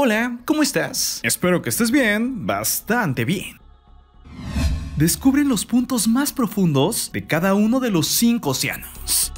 Hola, ¿cómo estás? Espero que estés bien, bastante bien. Descubren los puntos más profundos de cada uno de los cinco océanos.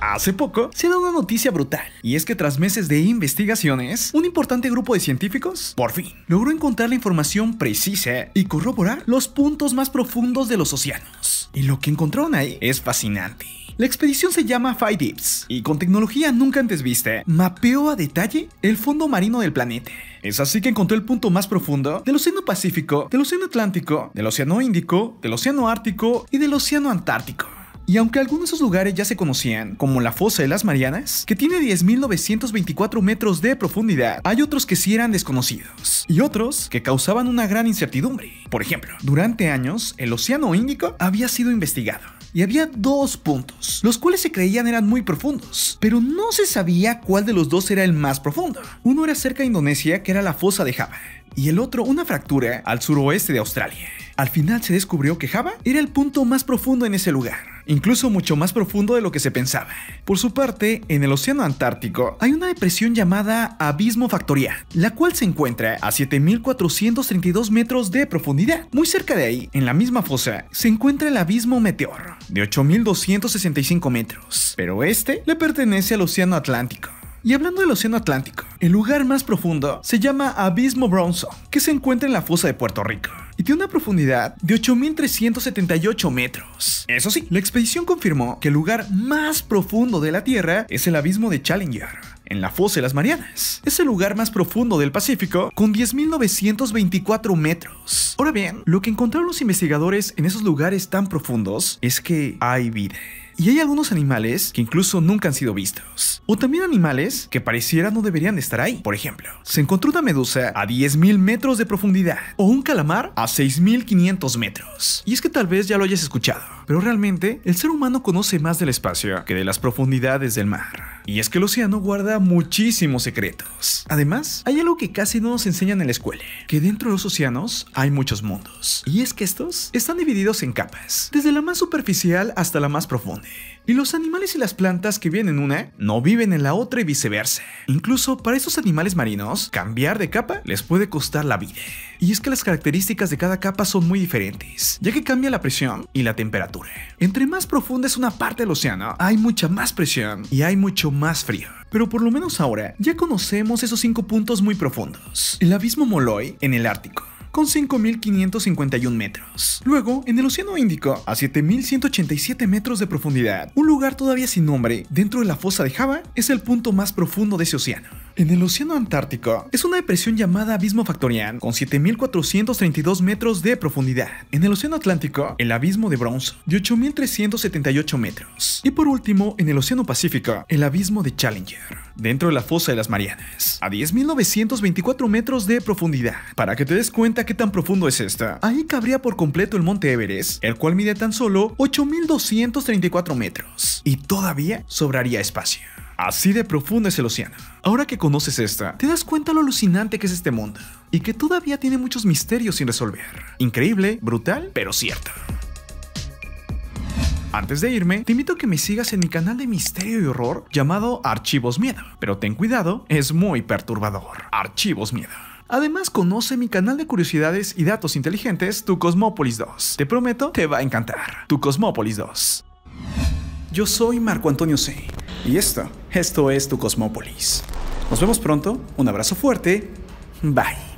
Hace poco se da una noticia brutal, y es que tras meses de investigaciones, un importante grupo de científicos, por fin, logró encontrar la información precisa y corroborar los puntos más profundos de los océanos. Y lo que encontraron ahí es fascinante. La expedición se llama Five Deeps y con tecnología nunca antes vista, mapeó a detalle el fondo marino del planeta. Es así que encontró el punto más profundo del Océano Pacífico, del Océano Atlántico, del Océano Índico, del Océano Ártico y del Océano Antártico. Y aunque algunos de esos lugares ya se conocían, como la Fosa de las Marianas, que tiene 10.924 metros de profundidad, hay otros que sí eran desconocidos, y otros que causaban una gran incertidumbre. Por ejemplo, durante años, el Océano Índico había sido investigado, y había dos puntos, los cuales se creían eran muy profundos, pero no se sabía cuál de los dos era el más profundo. Uno era cerca de Indonesia, que era la fosa de Java, y el otro una fractura al suroeste de Australia. Al final se descubrió que Java era el punto más profundo en ese lugar incluso mucho más profundo de lo que se pensaba. Por su parte, en el Océano Antártico hay una depresión llamada Abismo Factorial, la cual se encuentra a 7.432 metros de profundidad. Muy cerca de ahí, en la misma fosa, se encuentra el Abismo Meteor, de 8.265 metros, pero este le pertenece al Océano Atlántico. Y hablando del Océano Atlántico, el lugar más profundo se llama Abismo Bronzo, que se encuentra en la fosa de Puerto Rico y tiene una profundidad de 8.378 metros. Eso sí, la expedición confirmó que el lugar más profundo de la Tierra es el abismo de Challenger. En la fosa de las Marianas. Es el lugar más profundo del Pacífico con 10.924 metros. Ahora bien, lo que encontraron los investigadores en esos lugares tan profundos es que hay vida. Y hay algunos animales que incluso nunca han sido vistos. O también animales que pareciera no deberían estar ahí. Por ejemplo, se encontró una medusa a 10.000 metros de profundidad o un calamar a 6.500 metros. Y es que tal vez ya lo hayas escuchado, pero realmente el ser humano conoce más del espacio que de las profundidades del mar. Y es que el océano guarda muchísimos secretos. Además, hay algo que casi no nos enseñan en la escuela, que dentro de los océanos hay muchos mundos. Y es que estos están divididos en capas, desde la más superficial hasta la más profunda. Y los animales y las plantas que viven en una no viven en la otra y viceversa. Incluso para esos animales marinos, cambiar de capa les puede costar la vida y es que las características de cada capa son muy diferentes, ya que cambia la presión y la temperatura. Entre más profunda es una parte del océano, hay mucha más presión y hay mucho más frío. Pero por lo menos ahora ya conocemos esos cinco puntos muy profundos. El abismo Molloy en el Ártico, con 5.551 metros. Luego, en el Océano Índico, a 7.187 metros de profundidad, un lugar todavía sin nombre dentro de la fosa de Java es el punto más profundo de ese océano. En el Océano Antártico es una depresión llamada Abismo Factorian, con 7.432 metros de profundidad. En el Océano Atlántico, el Abismo de Bronzo, de 8.378 metros. Y por último, en el Océano Pacífico, el Abismo de Challenger, dentro de la Fosa de las Marianas, a 10.924 metros de profundidad. Para que te des cuenta qué tan profundo es esta, ahí cabría por completo el Monte Everest, el cual mide tan solo 8.234 metros. Y todavía sobraría espacio. Así de profundo es el océano. Ahora que conoces esta, te das cuenta lo alucinante que es este mundo y que todavía tiene muchos misterios sin resolver. Increíble, brutal, pero cierto Antes de irme, te invito a que me sigas en mi canal de misterio y horror llamado Archivos Miedo, pero ten cuidado, es muy perturbador. Archivos Miedo. Además, conoce mi canal de curiosidades y datos inteligentes, Tu Cosmópolis 2. Te prometo, te va a encantar. Tu Cosmópolis 2. Yo soy Marco Antonio C. Y esto, esto es tu Cosmópolis. Nos vemos pronto, un abrazo fuerte, bye.